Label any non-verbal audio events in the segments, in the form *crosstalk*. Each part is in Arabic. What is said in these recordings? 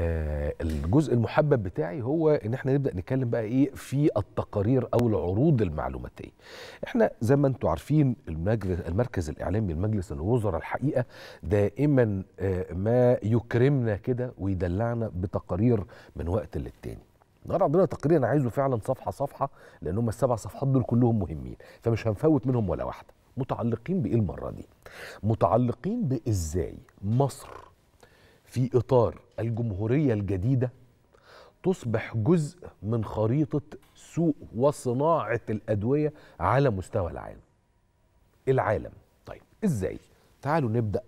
آه، الجزء المحبب بتاعي هو ان احنا نبدا نتكلم بقى ايه في التقارير او العروض المعلوماتيه احنا زي ما انتم عارفين المجلس المركز الاعلامي لمجلس الوزراء الحقيقه دائما آه، ما يكرمنا كده ويدلعنا بتقارير من وقت للتاني النهارده عندنا تقرير انا عايزه فعلا صفحه صفحه لان هم السبع صفحات دول كلهم مهمين فمش هنفوت منهم ولا واحده متعلقين بايه المره دي متعلقين بازاي مصر في اطار الجمهوريه الجديده تصبح جزء من خريطه سوق وصناعه الادويه على مستوى العالم. العالم، طيب ازاي؟ تعالوا نبدا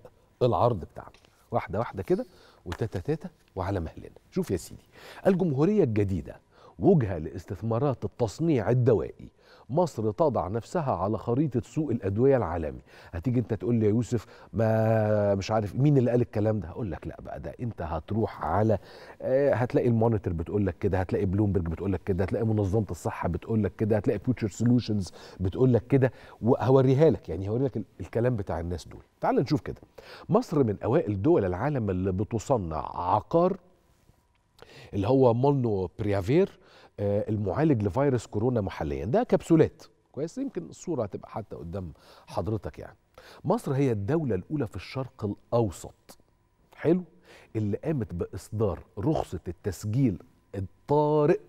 العرض بتاعنا واحده واحده كده وتاتا تاتا وعلى مهلنا. شوف يا سيدي الجمهوريه الجديده وجهه لاستثمارات التصنيع الدوائي مصر تضع نفسها على خريطه سوق الادويه العالمي هتيجي انت تقول لي يا يوسف ما مش عارف مين اللي قال الكلام ده هقول لك لا بقى ده انت هتروح على آه، هتلاقي المونيتور بتقول لك كده هتلاقي بلومبرج بتقول لك كده هتلاقي منظمه الصحه بتقول لك كده هتلاقي فيوتشر سولوشنز بتقول لك كده وهوريها لك يعني هوري لك الكلام بتاع الناس دول تعال نشوف كده مصر من اوائل دول العالم اللي بتصنع عقار اللي هو مونو بريافير آه، المعالج لفيروس كورونا محليا ده كبسولات كويس يمكن الصوره هتبقى حتى قدام حضرتك يعني مصر هي الدوله الاولى في الشرق الاوسط حلو اللي قامت باصدار رخصه التسجيل الطارئ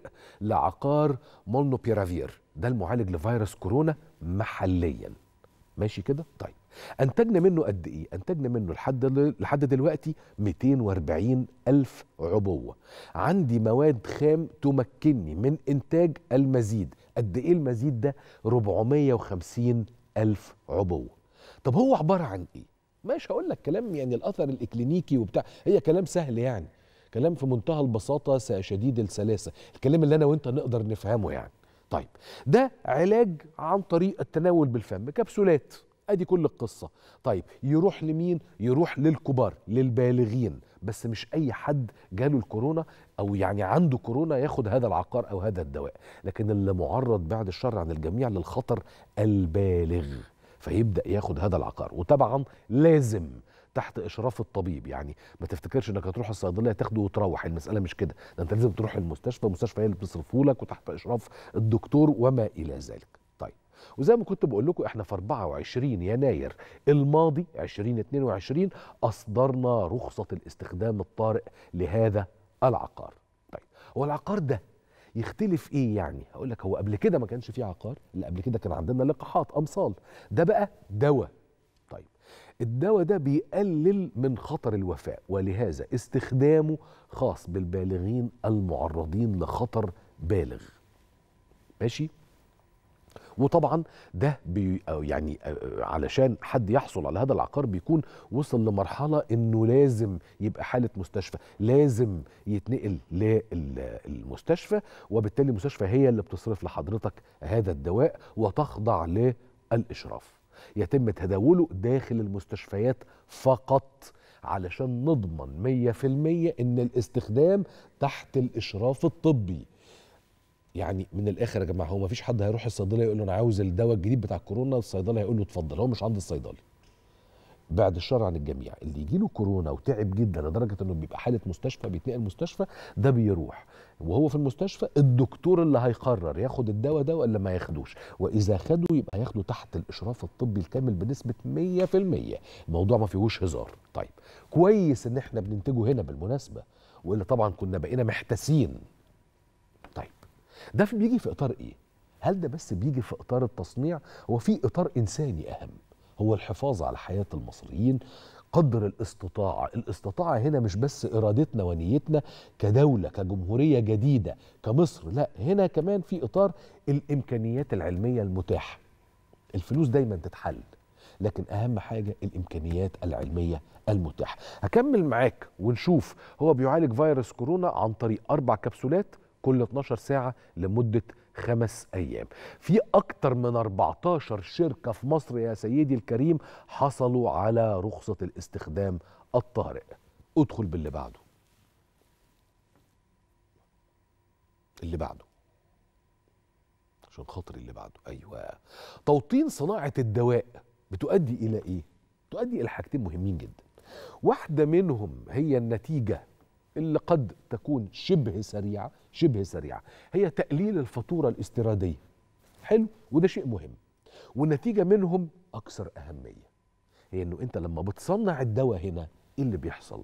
لعقار مونوبيرافير ده المعالج لفيروس كورونا محليا ماشي كده طيب انتجنا منه قد ايه انتجنا منه لحد لحد دلوقتي 240 الف عبوه عندي مواد خام تمكنني من انتاج المزيد قد ايه المزيد ده 450 الف عبوه طب هو عباره عن ايه ماشي هقول لك كلام يعني الاثر الاكلينيكي وبتاع هي كلام سهل يعني كلام في منتهى البساطه شديد السلاسه الكلام اللي انا وانت نقدر نفهمه يعني طيب ده علاج عن طريق التناول بالفم كبسولات ادي كل القصه طيب يروح لمين يروح للكبار للبالغين بس مش اي حد جاله الكورونا او يعني عنده كورونا ياخد هذا العقار او هذا الدواء لكن اللي معرض بعد الشر عن الجميع للخطر البالغ فيبدا ياخد هذا العقار وطبعا لازم تحت اشراف الطبيب يعني ما تفتكرش انك هتروح الصيدليه تاخده وتروح المساله مش كده ده انت لازم تروح المستشفى المستشفى هي اللي بتصرفه لك وتحت اشراف الدكتور وما الى ذلك وزي ما كنت بقول لكم احنا في 24 يناير الماضي 2022 اصدرنا رخصه الاستخدام الطارئ لهذا العقار طيب هو العقار ده يختلف ايه يعني هقول لك هو قبل كده ما كانش فيه عقار لا قبل كده كان عندنا لقاحات امصال ده بقى دواء طيب الدواء ده بيقلل من خطر الوفاة ولهذا استخدامه خاص بالبالغين المعرضين لخطر بالغ ماشي وطبعا ده بي يعني آه، آه، علشان حد يحصل على هذا العقار بيكون وصل لمرحله انه لازم يبقى حاله مستشفى لازم يتنقل للمستشفى وبالتالي المستشفى هي اللي بتصرف لحضرتك هذا الدواء وتخضع للاشراف يتم تداوله داخل المستشفيات فقط علشان نضمن 100% ان الاستخدام تحت الاشراف الطبي يعني من الاخر يا جماعه هو ما فيش حد هيروح الصيدليه يقول له انا عاوز الدواء الجديد بتاع الكورونا الصيدلي هيقول له اتفضل هو مش عند الصيدلي بعد الشر عن الجميع اللي يجي له كورونا وتعب جدا لدرجه انه بيبقى حاله مستشفى بيتنقل مستشفى ده بيروح وهو في المستشفى الدكتور اللي هيقرر ياخد الدواء ده ولا ما ياخدوش واذا خده يبقى ياخده تحت الاشراف الطبي الكامل بنسبه 100% الموضوع ما فيهوش هزار طيب كويس ان احنا بننتجه هنا بالمناسبه والا طبعا كنا بقينا محتاسين ده بيجي في اطار ايه هل ده بس بيجي في اطار التصنيع هو في اطار انساني اهم هو الحفاظ على حياه المصريين قدر الاستطاعه الاستطاعه هنا مش بس ارادتنا ونيتنا كدوله كجمهوريه جديده كمصر لا هنا كمان في اطار الامكانيات العلميه المتاحه الفلوس دايما تتحل لكن اهم حاجه الامكانيات العلميه المتاحه هكمل معاك ونشوف هو بيعالج فيروس كورونا عن طريق اربع كبسولات كل 12 ساعة لمدة خمس أيام في أكتر من 14 شركة في مصر يا سيدي الكريم حصلوا على رخصة الاستخدام الطارئ ادخل باللي بعده اللي بعده عشان خاطر اللي بعده ايوه توطين صناعه الدواء بتؤدي الى ايه تؤدي الى حاجتين مهمين جدا واحده منهم هي النتيجه اللي قد تكون شبه سريعه شبه سريعه هي تقليل الفاتوره الاستيراديه حلو وده شيء مهم والنتيجه منهم اكثر اهميه هي انه انت لما بتصنع الدواء هنا ايه اللي بيحصل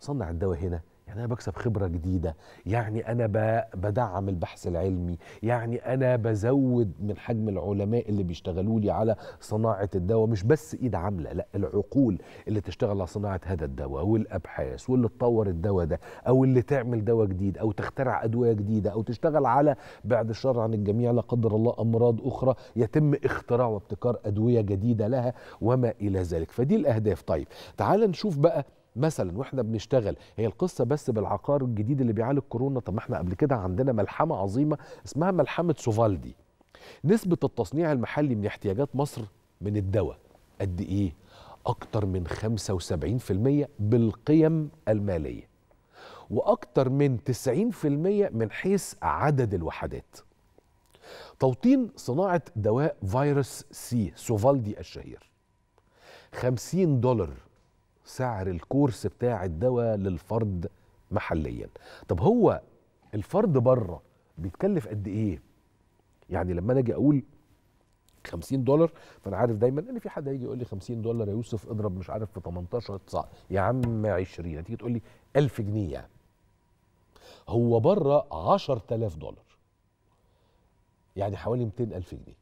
صنع الدواء هنا يعني أنا بكسب خبرة جديدة يعني أنا بدعم البحث العلمي يعني أنا بزود من حجم العلماء اللي بيشتغلوا لي على صناعة الدواء مش بس إيد عاملة لا العقول اللي تشتغل على صناعة هذا الدواء والأبحاث واللي تطور الدواء ده أو اللي تعمل دواء جديد أو تخترع أدوية جديدة أو تشتغل على بعد الشر عن الجميع لا قدر الله أمراض أخرى يتم اختراع وابتكار أدوية جديدة لها وما إلى ذلك فدي الأهداف طيب تعال نشوف بقى مثلا واحنا بنشتغل هي القصه بس بالعقار الجديد اللي بيعالج كورونا طب ما احنا قبل كده عندنا ملحمه عظيمه اسمها ملحمه سوفالدي نسبه التصنيع المحلي من احتياجات مصر من الدواء قد ايه اكتر من 75% بالقيم الماليه واكتر من 90% من حيث عدد الوحدات توطين صناعه دواء فيروس سي سوفالدي الشهير 50 دولار سعر الكورس بتاع الدواء للفرد محليا طب هو الفرد بره بيتكلف قد ايه يعني لما انا اجي اقول 50 دولار فانا عارف دايما ان في حد هيجي يقول لي 50 دولار يا يوسف اضرب مش عارف في 18 9 يا عم 20 هتيجي تقول لي 1000 جنيه يعني هو بره 10000 دولار يعني حوالي 200000 جنيه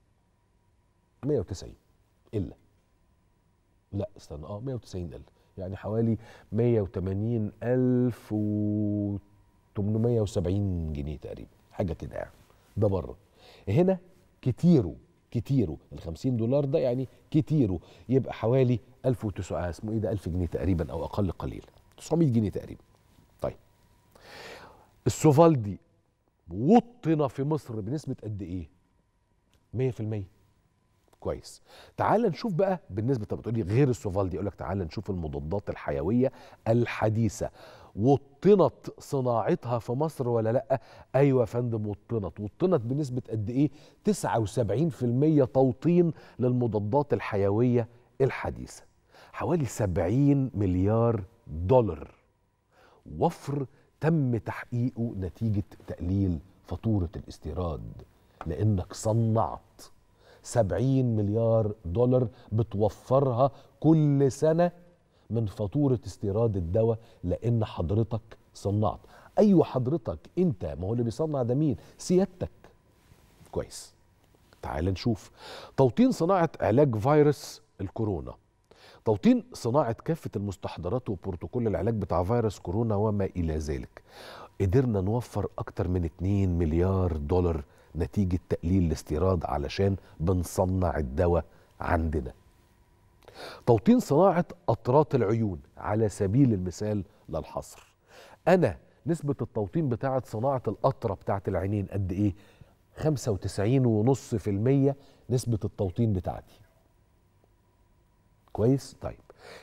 190 الا لا استنى اه 190 الا يعني حوالي 180 ألف و 870 جنيه تقريبا حاجة كده يعني ده بره هنا كتيره كتيره ال 50 دولار ده يعني كتيره يبقى حوالي 1900 آه، اسمه ايه ده 1000 جنيه تقريبا او اقل قليل 900 جنيه تقريبا طيب السوفالدي وطن في مصر بنسبه قد ايه 100% كويس تعال نشوف بقى بالنسبه طب بتقولي غير السوفالدي اقول لك تعال نشوف المضادات الحيويه الحديثه وطنت صناعتها في مصر ولا لا ايوه يا فندم وطنت وطنت بنسبه قد ايه 79% توطين للمضادات الحيويه الحديثه حوالي 70 مليار دولار وفر تم تحقيقه نتيجه تقليل فاتوره الاستيراد لانك صنعت 70 مليار دولار بتوفرها كل سنة من فاتورة استيراد الدواء لأن حضرتك صنعت أيوة حضرتك أنت ما هو اللي بيصنع ده مين سيادتك كويس تعال نشوف توطين صناعة علاج فيروس الكورونا توطين صناعة كافة المستحضرات وبروتوكول العلاج بتاع فيروس كورونا وما إلى ذلك قدرنا نوفر أكتر من 2 مليار دولار نتيجة تقليل الاستيراد علشان بنصنع الدواء عندنا توطين صناعة أطراط العيون على سبيل المثال للحصر أنا نسبة التوطين بتاعة صناعة القطرة بتاعة العينين قد إيه؟ 95.5% نسبة التوطين بتاعتي كويس؟ طيب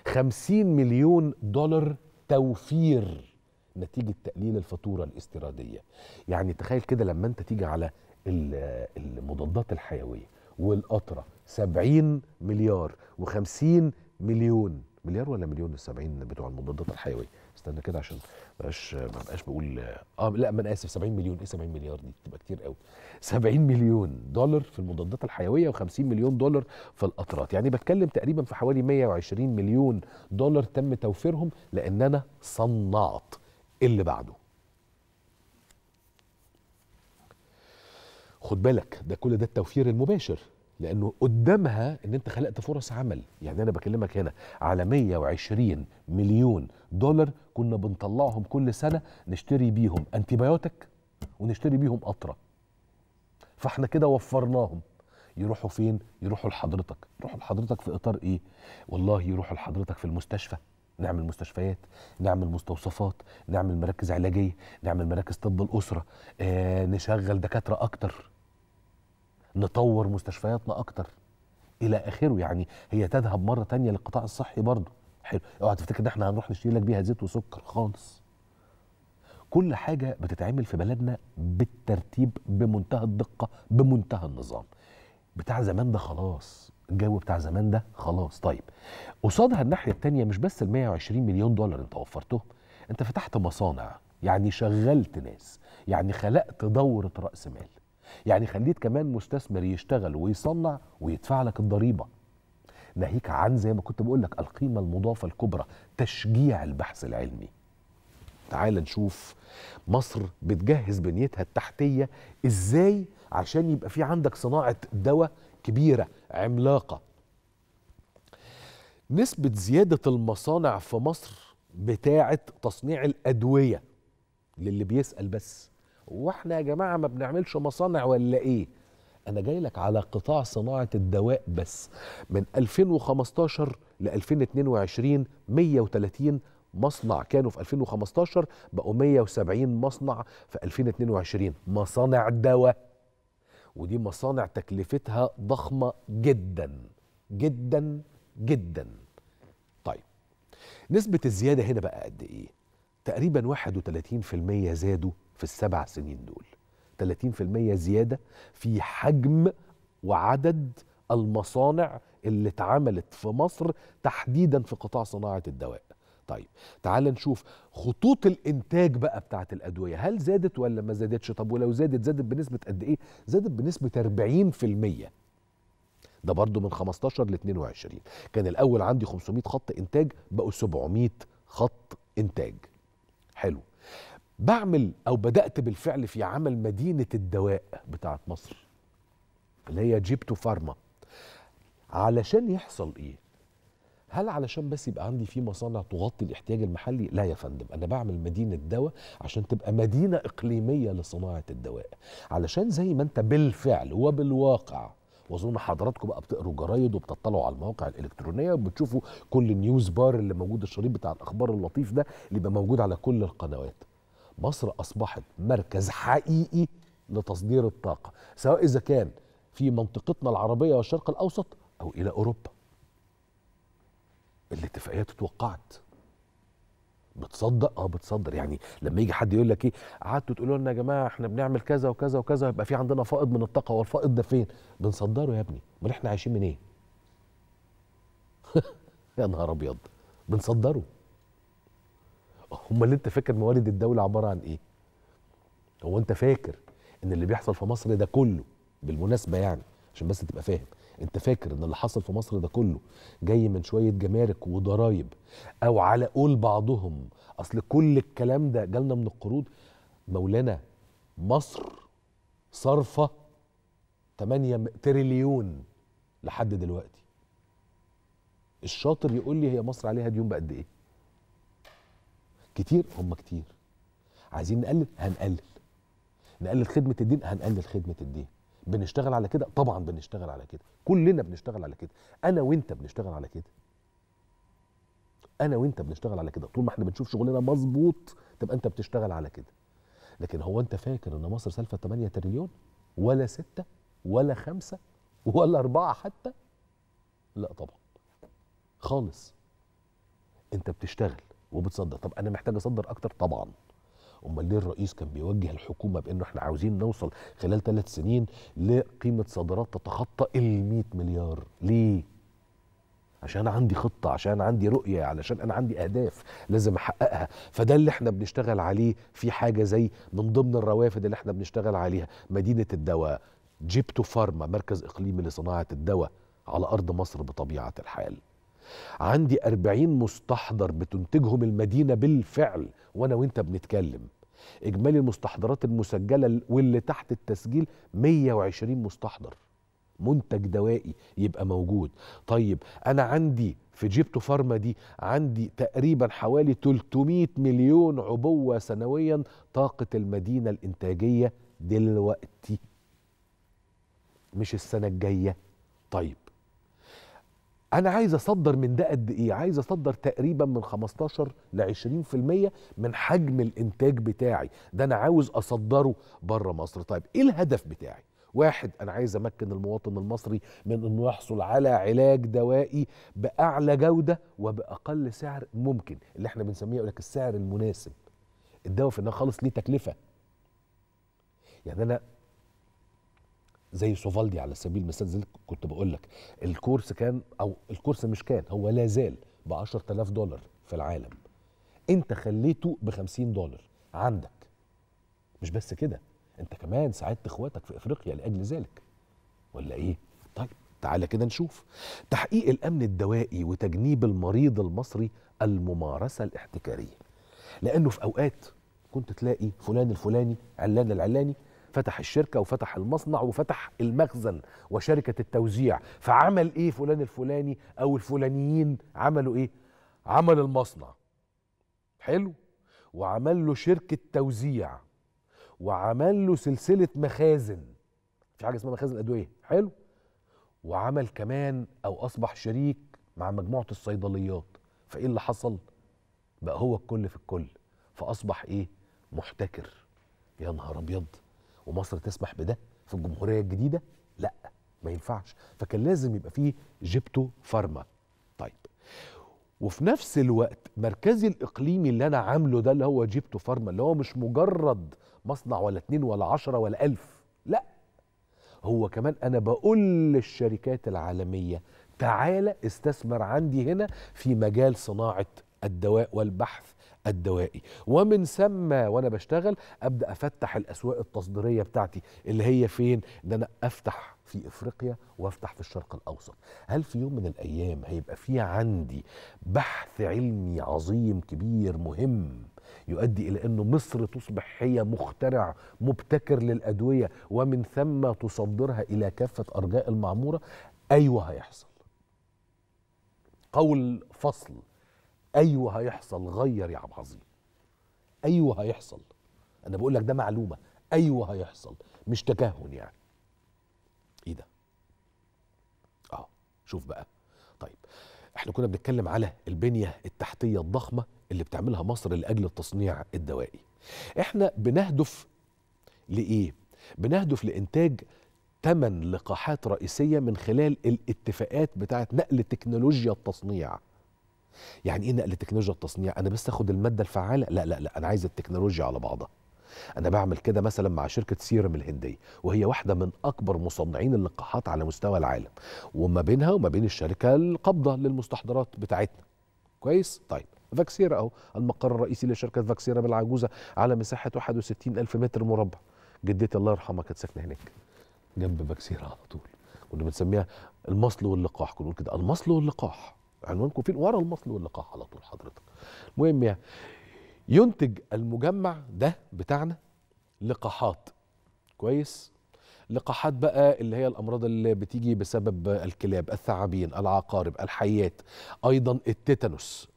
50 مليون دولار توفير نتيجة تقليل الفاتورة الاستيرادية يعني تخيل كده لما انت تيجي على المضادات الحيويه والقطره 70 مليار و50 مليون مليار ولا مليون ال70 بتوع المضادات الحيويه استنى كده عشان مبقاش مبقاش بقول اه لا ما انا اسف 70 مليون ايه 70 مليار دي بتبقى كتير قوي 70 مليون دولار في المضادات الحيويه و50 مليون دولار في القطرات يعني بتكلم تقريبا في حوالي 120 مليون دولار تم توفيرهم لان انا صنعت اللي بعده خد بالك ده كل ده التوفير المباشر لانه قدامها ان انت خلقت فرص عمل يعني انا بكلمك هنا على 120 مليون دولار كنا بنطلعهم كل سنه نشتري بيهم انتيبيوتك ونشتري بيهم قطره فاحنا كده وفرناهم يروحوا فين يروحوا لحضرتك يروحوا لحضرتك في اطار ايه والله يروحوا لحضرتك في المستشفى نعمل مستشفيات نعمل مستوصفات نعمل مراكز علاجيه نعمل مراكز طب الاسره آه، نشغل دكاتره اكتر نطور مستشفياتنا اكتر الى اخره يعني هي تذهب مره تانية للقطاع الصحي برضه حلو اوعى تفتكر ان احنا هنروح نشتري لك بيها زيت وسكر خالص كل حاجه بتتعمل في بلدنا بالترتيب بمنتهى الدقه بمنتهى النظام بتاع زمان ده خلاص الجو بتاع زمان ده خلاص طيب قصادها الناحيه التانية مش بس ال 120 مليون دولار انت وفرتهم انت فتحت مصانع يعني شغلت ناس يعني خلقت دوره راس مال يعني خليت كمان مستثمر يشتغل ويصنع ويدفع لك الضريبه ناهيك عن زي ما كنت بقول لك القيمه المضافه الكبرى تشجيع البحث العلمي تعال نشوف مصر بتجهز بنيتها التحتيه ازاي عشان يبقى في عندك صناعه دواء كبيره عملاقه نسبه زياده المصانع في مصر بتاعه تصنيع الادويه للي بيسال بس واحنا يا جماعه ما بنعملش مصانع ولا ايه انا جاي لك على قطاع صناعه الدواء بس من 2015 ل 2022 130 مصنع كانوا في 2015 بقوا 170 مصنع في 2022 مصانع دواء ودي مصانع تكلفتها ضخمه جدا جدا جدا طيب نسبه الزياده هنا بقى قد ايه تقريبا 31% زادوا في السبع سنين دول 30% زيادة في حجم وعدد المصانع اللي اتعملت في مصر تحديدا في قطاع صناعة الدواء طيب تعال نشوف خطوط الانتاج بقى بتاعه الادويه هل زادت ولا ما زادتش طب ولو زادت زادت بنسبه قد ايه زادت بنسبه 40% ده برضو من 15 ل 22 كان الاول عندي 500 خط انتاج بقوا 700 خط انتاج حلو بعمل او بدات بالفعل في عمل مدينه الدواء بتاعه مصر اللي هي جيبتو فارما علشان يحصل ايه هل علشان بس يبقى عندي في مصانع تغطي الاحتياج المحلي؟ لا يا فندم انا بعمل مدينه دواء عشان تبقى مدينه اقليميه لصناعه الدواء، علشان زي ما انت بالفعل وبالواقع واظن حضراتكم بقى بتقروا جرايد وبتطلعوا على المواقع الالكترونيه وبتشوفوا كل نيوز بار اللي موجود الشريط بتاع الاخبار اللطيف ده اللي بقى موجود على كل القنوات. مصر اصبحت مركز حقيقي لتصدير الطاقه سواء اذا كان في منطقتنا العربيه والشرق الاوسط او الى اوروبا الاتفاقيات اتوقعت بتصدق اه بتصدر يعني لما يجي حد يقول لك ايه قعدتوا تقولوا لنا يا جماعه احنا بنعمل كذا وكذا وكذا يبقى في عندنا فائض من الطاقه هو الفائض ده فين بنصدره يا ابني امال احنا عايشين من ايه *laughs* يا نهار ابيض بنصدره امال انت فاكر موارد الدوله عباره عن ايه هو انت فاكر ان اللي بيحصل في مصر ده كله بالمناسبه يعني عشان بس تبقى فاهم انت فاكر ان اللي حصل في مصر ده كله جاي من شويه جمارك وضرايب او على قول بعضهم اصل كل الكلام ده جالنا من القروض مولانا مصر صرفه 8 تريليون لحد دلوقتي الشاطر يقول لي هي مصر عليها ديون بقد ايه كتير هم كتير عايزين نقلل هنقلل نقلل خدمه الدين هنقلل خدمه الدين بنشتغل على كده طبعا بنشتغل على كده كلنا بنشتغل على كده انا وانت بنشتغل على كده انا وانت بنشتغل على كده طول ما احنا بنشوف شغلنا مظبوط تبقى انت بتشتغل على كده لكن هو انت فاكر ان مصر سالفه 8 تريليون ولا ستة ولا خمسة ولا أربعة حتى لا طبعا خالص انت بتشتغل وبتصدر طب انا محتاج اصدر اكتر طبعا امال ليه الرئيس كان بيوجه الحكومه بانه احنا عاوزين نوصل خلال ثلاث سنين لقيمه صادرات تتخطى ال 100 مليار ليه عشان عندي خطه عشان عندي رؤيه علشان انا عندي اهداف لازم احققها فده اللي احنا بنشتغل عليه في حاجه زي من ضمن الروافد اللي احنا بنشتغل عليها مدينه الدواء جيبتو فارما مركز اقليمي لصناعه الدواء على ارض مصر بطبيعه الحال عندي أربعين مستحضر بتنتجهم المدينة بالفعل وأنا وإنت بنتكلم إجمالي المستحضرات المسجلة واللي تحت التسجيل 120 مستحضر منتج دوائي يبقى موجود طيب أنا عندي في جيبتو فارما دي عندي تقريبا حوالي 300 مليون عبوة سنويا طاقة المدينة الإنتاجية دلوقتي مش السنة الجاية طيب انا عايز اصدر من ده قد ايه عايز اصدر تقريبا من 15 ل 20% من حجم الانتاج بتاعي ده انا عاوز اصدره بره مصر طيب ايه الهدف بتاعي واحد انا عايز امكن المواطن المصري من انه يحصل على علاج دوائي باعلى جوده وباقل سعر ممكن اللي احنا بنسميه يقول لك السعر المناسب الدواء في النهايه خالص ليه تكلفه يعني انا زي سوفالدي على سبيل المثال زي كنت بقول لك الكورس كان او الكورس مش كان هو لا زال ب 10000 دولار في العالم انت خليته ب 50 دولار عندك مش بس كده انت كمان ساعدت اخواتك في افريقيا لاجل ذلك ولا ايه طيب تعالى كده نشوف تحقيق الامن الدوائي وتجنيب المريض المصري الممارسه الاحتكاريه لانه في اوقات كنت تلاقي فلان الفلاني علان العلاني فتح الشركه وفتح المصنع وفتح المخزن وشركه التوزيع فعمل ايه فلان الفلاني او الفلانيين عملوا ايه عمل المصنع حلو وعمل له شركه توزيع وعمل له سلسله مخازن في حاجه اسمها مخازن ادويه حلو وعمل كمان او اصبح شريك مع مجموعه الصيدليات فايه اللي حصل بقى هو الكل في الكل فاصبح ايه محتكر يا نهار ابيض ومصر تسمح بده في الجمهوريه الجديده لا ما ينفعش فكان لازم يبقى فيه جبتو فارما طيب وفي نفس الوقت مركزي الاقليمي اللي انا عامله ده اللي هو جبتو فارما اللي هو مش مجرد مصنع ولا اتنين ولا عشرة ولا ألف لا هو كمان انا بقول للشركات العالميه تعالى استثمر عندي هنا في مجال صناعه الدواء والبحث الدوائي ومن ثم وانا بشتغل ابدا افتح الاسواق التصديريه بتاعتي اللي هي فين ان انا افتح في افريقيا وافتح في الشرق الاوسط هل في يوم من الايام هيبقى في عندي بحث علمي عظيم كبير مهم يؤدي الى انه مصر تصبح هي مخترع مبتكر للادويه ومن ثم تصدرها الى كافه ارجاء المعموره ايوه هيحصل قول فصل ايوه هيحصل غير يا عم عظيم ايوه هيحصل انا بقول لك ده معلومه ايوه هيحصل مش تكهن يعني ايه ده اه شوف بقى طيب احنا كنا بنتكلم على البنيه التحتيه الضخمه اللي بتعملها مصر لاجل التصنيع الدوائي احنا بنهدف لايه بنهدف لانتاج ثمان لقاحات رئيسيه من خلال الاتفاقات بتاعه نقل تكنولوجيا التصنيع يعني ايه نقل التكنولوجيا التصنيع انا بس اخد الماده الفعاله لا لا لا انا عايز التكنولوجيا على بعضها انا بعمل كده مثلا مع شركه سيرم الهنديه وهي واحده من اكبر مصنعين اللقاحات على مستوى العالم وما بينها وما بين الشركه القابضه للمستحضرات بتاعتنا كويس طيب فاكسيرا اهو المقر الرئيسي لشركه فاكسيرا بالعجوزه على مساحه 61 الف متر مربع جدتي الله يرحمها كانت ساكنه هناك جنب فاكسيرا على طول كنا بنسميها المصل واللقاح كنا بنقول كده المصل واللقاح عنوانكم فين ورا المصل واللقاح على طول حضرتك المهم يعني ينتج المجمع ده بتاعنا لقاحات كويس لقاحات بقى اللي هي الامراض اللي بتيجي بسبب الكلاب الثعابين العقارب الحيات ايضا التيتانوس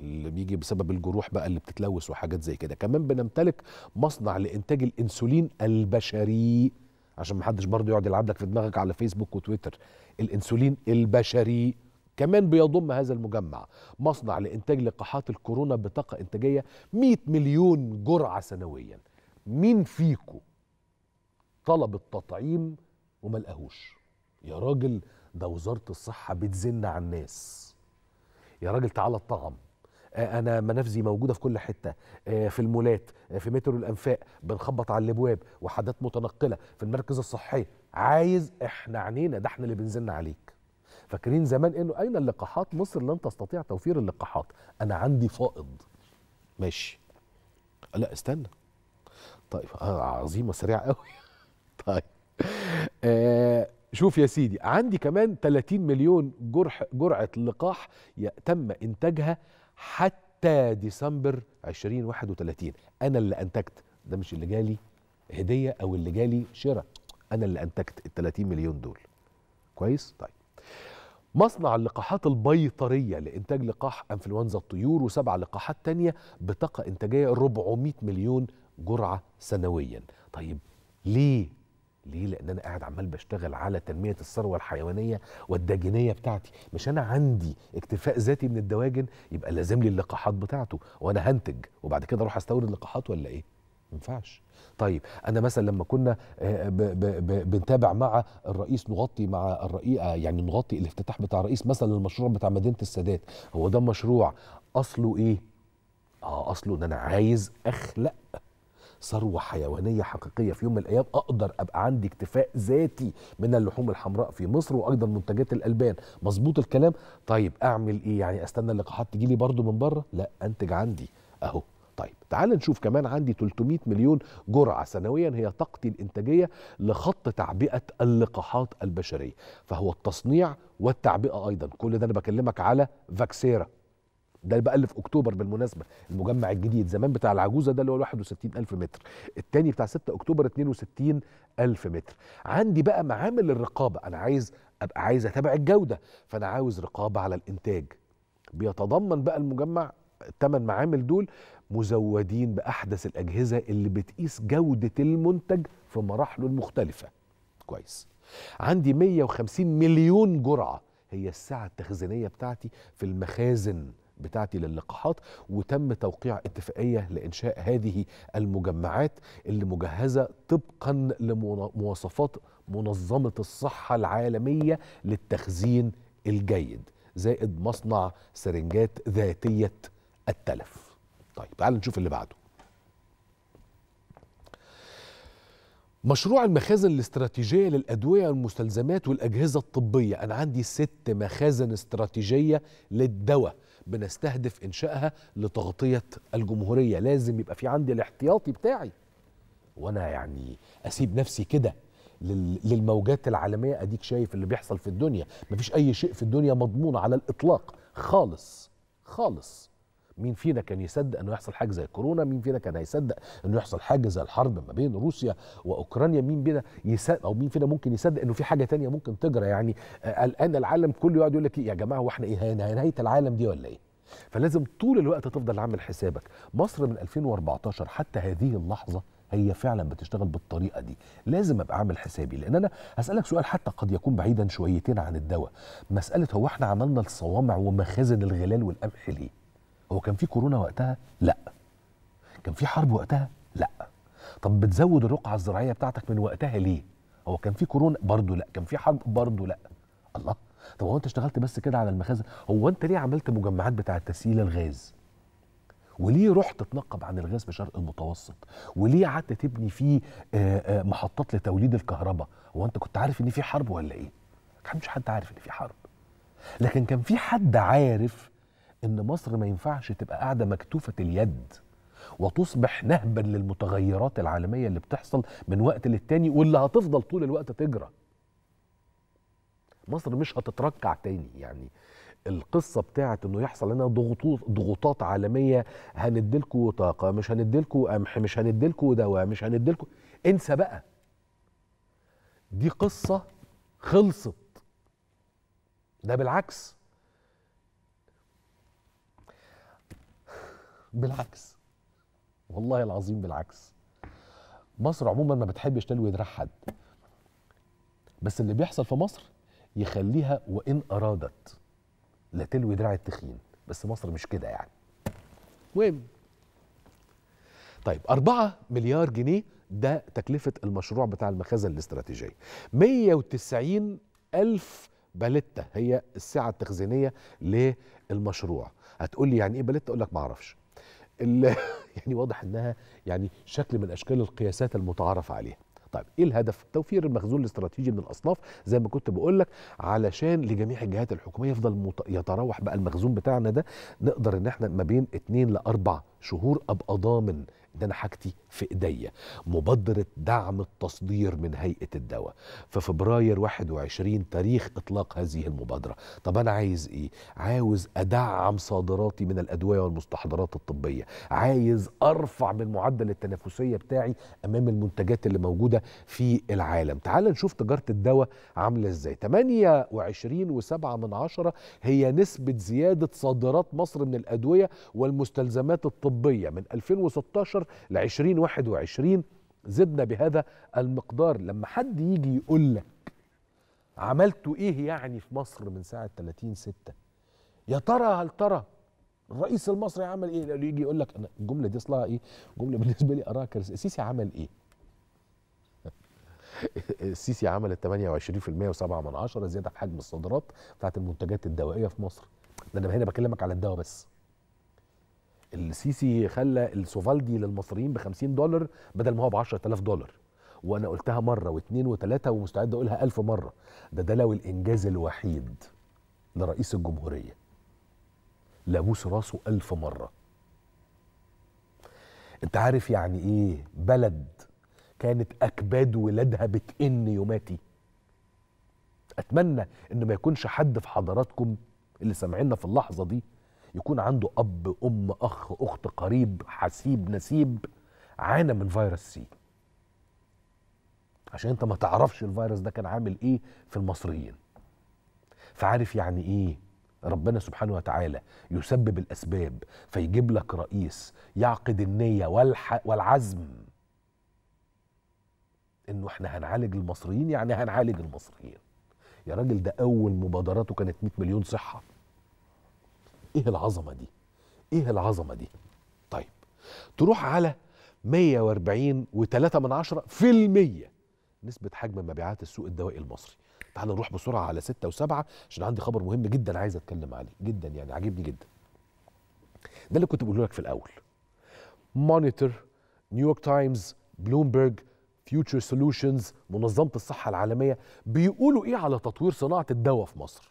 اللي بيجي بسبب الجروح بقى اللي بتتلوث وحاجات زي كده كمان بنمتلك مصنع لانتاج الانسولين البشري عشان محدش برضه يقعد يلعب لك في دماغك على فيسبوك وتويتر الانسولين البشري كمان بيضم هذا المجمع مصنع لإنتاج لقاحات الكورونا بطاقة إنتاجية 100 مليون جرعة سنويا مين فيكو طلب التطعيم وما لقاهوش يا راجل ده وزارة الصحة بتزن على الناس يا راجل تعالى الطعم آه، انا منافذي موجوده في كل حته آه، في المولات آه، في مترو الانفاق بنخبط على الابواب وحدات متنقله في المركز الصحي عايز احنا عنينا ده احنا اللي بنزلنا عليك فاكرين زمان انه اين اللقاحات مصر لن تستطيع توفير اللقاحات انا عندي فائض ماشي لا استنى طيب آه عظيمه سريعه قوي *laughs* طيب آه شوف يا سيدي عندي كمان 30 مليون جرح جرعه لقاح تم انتاجها حتى ديسمبر 2031 انا اللي انتجت ده مش اللي جالي هديه او اللي جالي شراء انا اللي انتجت ال 30 مليون دول كويس طيب مصنع اللقاحات البيطرية لإنتاج لقاح أنفلونزا الطيور وسبع لقاحات تانية بطاقة إنتاجية 400 مليون جرعة سنويا طيب ليه؟ ليه؟ لأن أنا قاعد عمال بشتغل على تنمية الثروة الحيوانية والداجنية بتاعتي مش أنا عندي اكتفاء ذاتي من الدواجن يبقى لازم لي اللقاحات بتاعته وأنا هنتج وبعد كده أروح أستورد لقاحات ولا إيه؟ ما ينفعش طيب انا مثلا لما كنا آه، بنتابع مع الرئيس نغطي مع الرئيس آه، يعني نغطي الافتتاح بتاع الرئيس مثلا المشروع بتاع مدينه السادات هو ده مشروع اصله ايه اه اصله ان انا عايز اخلق ثروة حيوانية حقيقية في يوم من الأيام أقدر أبقى عندي اكتفاء ذاتي من اللحوم الحمراء في مصر وأيضا منتجات الألبان مظبوط الكلام طيب أعمل إيه يعني أستنى اللقاحات تجيلي برضو من بره لا أنتج عندي أهو طيب تعال نشوف كمان عندي 300 مليون جرعة سنويا هي طاقتي الإنتاجية لخط تعبئة اللقاحات البشرية فهو التصنيع والتعبئة أيضا كل ده أنا بكلمك على فاكسيرا ده اللي بقى اللي في اكتوبر بالمناسبه المجمع الجديد زمان بتاع العجوزه ده اللي هو 61000 متر التاني بتاع 6 اكتوبر 62000 متر عندي بقى معامل الرقابه انا عايز ابقى عايز اتابع الجوده فانا عاوز رقابه على الانتاج بيتضمن بقى المجمع الثمان معامل دول مزودين باحدث الاجهزه اللي بتقيس جوده المنتج في مراحله المختلفه كويس عندي 150 مليون جرعه هي السعه التخزينيه بتاعتي في المخازن بتاعتي للقاحات وتم توقيع اتفاقيه لانشاء هذه المجمعات اللي مجهزه طبقا لمواصفات منظمه الصحه العالميه للتخزين الجيد زائد مصنع سرنجات ذاتيه التلف طيب تعال نشوف اللي بعده مشروع المخازن الاستراتيجية للأدوية والمستلزمات والأجهزة الطبية أنا عندي ست مخازن استراتيجية للدواء بنستهدف إنشائها لتغطية الجمهورية لازم يبقى في عندي الاحتياطي بتاعي وأنا يعني أسيب نفسي كده للموجات العالمية أديك شايف اللي بيحصل في الدنيا مفيش أي شيء في الدنيا مضمون على الإطلاق خالص خالص مين فينا كان يصدق انه يحصل حاجه زي كورونا مين فينا كان هيصدق انه يحصل حاجه زي الحرب ما بين روسيا واوكرانيا مين بينا يصدق او مين فينا ممكن يصدق انه في حاجه تانية ممكن تجرى يعني الان العالم كله يقعد يقول لك إيه؟ يا جماعه واحنا ايه نهايه العالم دي ولا ايه فلازم طول الوقت تفضل عامل حسابك مصر من 2014 حتى هذه اللحظه هي فعلا بتشتغل بالطريقه دي لازم ابقى عامل حسابي لان انا هسالك سؤال حتى قد يكون بعيدا شويتين عن الدواء مساله هو احنا عملنا الصوامع ومخازن الغلال والقمح ليه هو كان في كورونا وقتها لا كان في حرب وقتها لا طب بتزود الرقعه الزراعيه بتاعتك من وقتها ليه هو كان في كورونا برضه لا كان في حرب برضه لا الله طب هو انت اشتغلت بس كده على المخازن هو انت ليه عملت مجمعات بتاعه تسييل الغاز وليه رحت تنقب عن الغاز في شرق المتوسط وليه قعدت تبني فيه آه، آه، محطات لتوليد الكهرباء هو انت كنت عارف ان في حرب ولا ايه ما كانش حد عارف ان في حرب لكن كان في حد عارف ان مصر ما ينفعش تبقى قاعده مكتوفه اليد وتصبح نهبا للمتغيرات العالميه اللي بتحصل من وقت للتاني واللي هتفضل طول الوقت تجرى. مصر مش هتتركع تاني يعني القصة بتاعت انه يحصل لنا ضغوطات ضغوطات عالمية هنديلكوا طاقة مش هنديلكوا قمح مش هنديلكوا دواء مش هنديلكوا انسى بقى دي قصة خلصت ده بالعكس بالعكس والله العظيم بالعكس مصر عموما ما بتحبش تلوي ذراع حد بس اللي بيحصل في مصر يخليها وان ارادت لا تلوي ذراع التخين بس مصر مش كده يعني مهم طيب 4 مليار جنيه ده تكلفة المشروع بتاع المخازن الاستراتيجية 190 ألف باليتة هي السعة التخزينية للمشروع هتقول لي يعني ايه باليتة اقول لك ما اعرفش *laughs* يعني واضح انها يعني شكل من اشكال القياسات المتعارف عليها طيب ايه الهدف توفير المخزون الاستراتيجي من الاصناف زي ما كنت بقول لك علشان لجميع الجهات الحكوميه يفضل مت... يتراوح بقى المخزون بتاعنا ده نقدر ان احنا ما بين 2 ل 4 شهور ابقى ضامن ده انا حاجتي في ايديا مبادره دعم التصدير من هيئه الدواء في فبراير 21 تاريخ اطلاق هذه المبادره طب انا عايز ايه عاوز ادعم صادراتي من الادويه والمستحضرات الطبيه عايز ارفع من معدل التنافسيه بتاعي امام المنتجات اللي موجوده في العالم تعال نشوف تجاره الدواء عامله ازاي 28 و7 من عشرة هي نسبه زياده صادرات مصر من الادويه والمستلزمات الطبيه من 2016 2019 ل 2021 زدنا بهذا المقدار لما حد يجي يقول لك عملتوا ايه يعني في مصر من ساعه 30 6 يا ترى هل ترى الرئيس المصري عمل ايه يجي يقول لك انا الجمله دي اصلها ايه جمله بالنسبه لي اراها السيسي عمل ايه السيسي عمل 28% و7 من عشرة زياده في حجم الصادرات بتاعت المنتجات الدوائيه في مصر ده انا هنا بكلمك على الدواء بس السيسي خلى السوفالدي للمصريين ب 50 دولار بدل ما هو ب 10000 دولار وانا قلتها مره واثنين وثلاثه ومستعد اقولها ألف مره ده ده لو الانجاز الوحيد لرئيس الجمهوريه لابوس راسه ألف مره انت عارف يعني ايه بلد كانت اكباد ولادها بتئن يوماتي اتمنى ان ما يكونش حد في حضراتكم اللي سامعيننا في اللحظه دي يكون عنده اب ام اخ اخت قريب حسيب نسيب عانى من فيروس سي عشان انت ما تعرفش الفيروس ده كان عامل ايه في المصريين فعارف يعني ايه ربنا سبحانه وتعالى يسبب الاسباب فيجيب لك رئيس يعقد النيه والعزم انه احنا هنعالج المصريين يعني هنعالج المصريين يا راجل ده اول مبادراته كانت 100 مليون صحه ايه العظمه دي ايه العظمه دي طيب تروح على 140 و3 من عشرة في المية نسبة حجم مبيعات السوق الدوائي المصري تعال نروح بسرعة على 6 و7 عشان عندي خبر مهم جدا عايز أتكلم عليه جدا يعني عاجبني جدا ده اللي كنت بقوله لك في الأول مونيتور نيويورك تايمز بلومبرج فيوتشر سولوشنز منظمة الصحة العالمية بيقولوا إيه على تطوير صناعة الدواء في مصر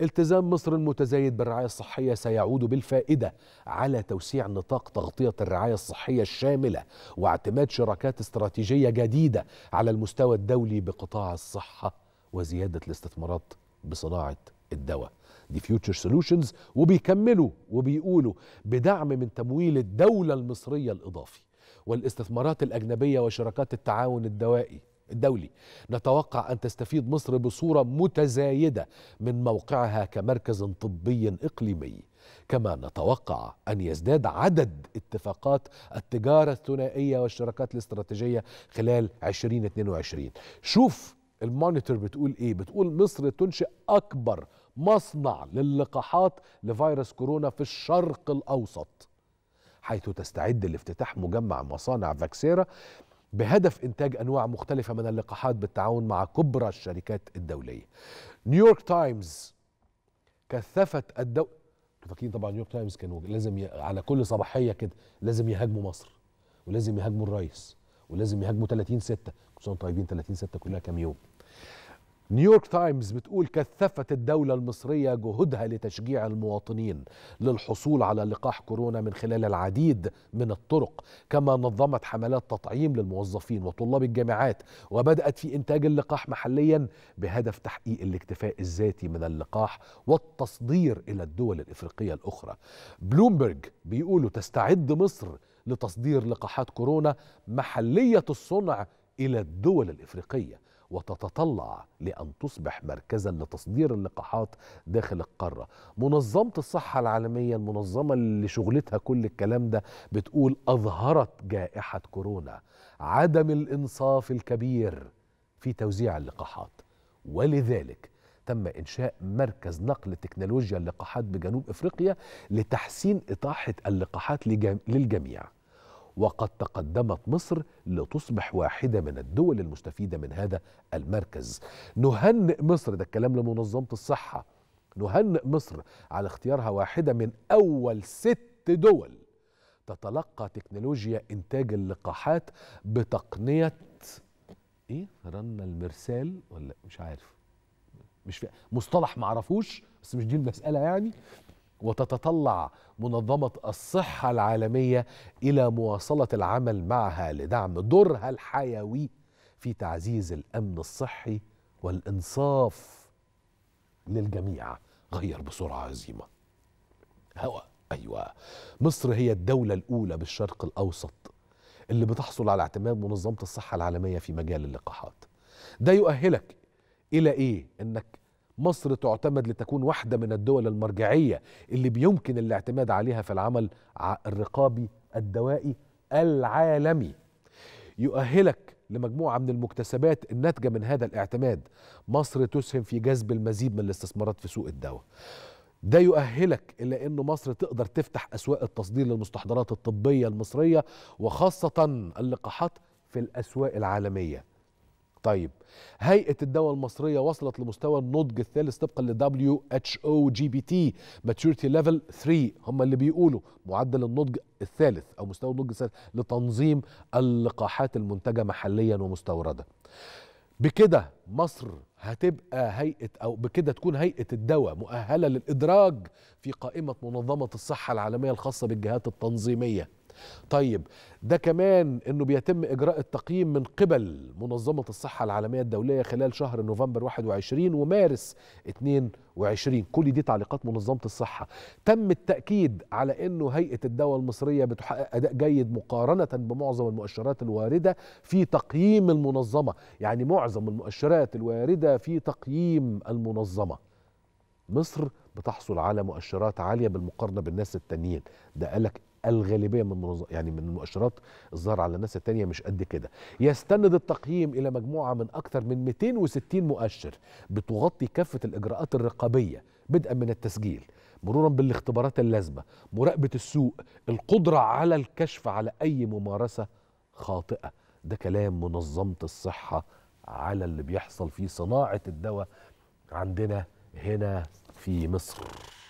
التزام مصر المتزايد بالرعاية الصحية سيعود بالفائدة على توسيع نطاق تغطية الرعاية الصحية الشاملة واعتماد شراكات استراتيجية جديدة على المستوى الدولي بقطاع الصحة وزيادة الاستثمارات بصناعة الدواء دي فيوتشر سولوشنز وبيكملوا وبيقولوا بدعم من تمويل الدولة المصرية الإضافي والاستثمارات الأجنبية وشراكات التعاون الدوائي الدولي نتوقع أن تستفيد مصر بصورة متزايدة من موقعها كمركز طبي إقليمي كما نتوقع أن يزداد عدد اتفاقات التجارة الثنائية والشراكات الاستراتيجية خلال 2022 شوف المونيتور بتقول إيه بتقول مصر تنشئ أكبر مصنع للقاحات لفيروس كورونا في الشرق الأوسط حيث تستعد لافتتاح مجمع مصانع فاكسيرا بهدف إنتاج أنواع مختلفة من اللقاحات بالتعاون مع كبرى الشركات الدولية نيويورك تايمز كثفت الدولة فاكرين طبعا نيويورك تايمز كانوا لازم ي... على كل صباحية كده لازم يهاجموا مصر ولازم يهاجموا الرئيس ولازم يهاجموا 30 6 كل طيبين 30 6 كلها كام يوم نيويورك تايمز بتقول كثفت الدولة المصرية جهودها لتشجيع المواطنين للحصول على لقاح كورونا من خلال العديد من الطرق كما نظمت حملات تطعيم للموظفين وطلاب الجامعات وبدأت في إنتاج اللقاح محليا بهدف تحقيق الاكتفاء الذاتي من اللقاح والتصدير إلى الدول الإفريقية الأخرى بلومبرج بيقولوا تستعد مصر لتصدير لقاحات كورونا محلية الصنع إلى الدول الإفريقية وتتطلع لأن تصبح مركزا لتصدير اللقاحات داخل القارة منظمة الصحة العالمية المنظمة اللي شغلتها كل الكلام ده بتقول أظهرت جائحة كورونا عدم الإنصاف الكبير في توزيع اللقاحات ولذلك تم إنشاء مركز نقل تكنولوجيا اللقاحات بجنوب إفريقيا لتحسين إطاحة اللقاحات للجميع وقد تقدمت مصر لتصبح واحدة من الدول المستفيدة من هذا المركز نهنئ مصر ده الكلام لمنظمة الصحة نهنئ مصر على اختيارها واحدة من أول ست دول تتلقى تكنولوجيا إنتاج اللقاحات بتقنية إيه رنا المرسال ولا مش عارف مش فيه. مصطلح معرفوش بس مش دي المسألة يعني وتتطلع منظمة الصحة العالمية إلى مواصلة العمل معها لدعم دورها الحيوي في تعزيز الأمن الصحي والإنصاف للجميع غير بسرعة عظيمة هوا أيوة مصر هي الدولة الأولى بالشرق الأوسط اللي بتحصل على اعتماد منظمة الصحة العالمية في مجال اللقاحات ده يؤهلك إلى إيه؟ إنك مصر تعتمد لتكون واحدة من الدول المرجعية اللي بيمكن الاعتماد عليها في العمل الرقابي الدوائي العالمي يؤهلك لمجموعة من المكتسبات الناتجة من هذا الاعتماد مصر تسهم في جذب المزيد من الاستثمارات في سوق الدواء ده يؤهلك إلى أن مصر تقدر تفتح أسواق التصدير للمستحضرات الطبية المصرية وخاصة اللقاحات في الأسواق العالمية طيب هيئة الدواء المصرية وصلت لمستوى النضج الثالث طبقا لـ WHO GBT Maturity Level 3 هم اللي بيقولوا معدل النضج الثالث أو مستوى النضج الثالث لتنظيم اللقاحات المنتجة محليا ومستوردة بكده مصر هتبقى هيئة أو بكده تكون هيئة الدواء مؤهلة للإدراج في قائمة منظمة الصحة العالمية الخاصة بالجهات التنظيمية طيب ده كمان انه بيتم اجراء التقييم من قبل منظمه الصحه العالميه الدوليه خلال شهر نوفمبر 21 ومارس 22 كل دي تعليقات منظمه الصحه تم التاكيد على انه هيئه الدواء المصريه بتحقق اداء جيد مقارنه بمعظم المؤشرات الوارده في تقييم المنظمه يعني معظم المؤشرات الوارده في تقييم المنظمه مصر بتحصل على مؤشرات عاليه بالمقارنه بالناس التانيين ده قالك الغالبيه من منظ... يعني من المؤشرات الظاهره على الناس التانية مش قد كده يستند التقييم الى مجموعه من اكثر من 260 مؤشر بتغطي كافه الاجراءات الرقابيه بدءا من التسجيل مرورا بالاختبارات اللازمه مراقبه السوق القدره على الكشف على اي ممارسه خاطئه ده كلام منظمه الصحه على اللي بيحصل في صناعه الدواء عندنا هنا في مصر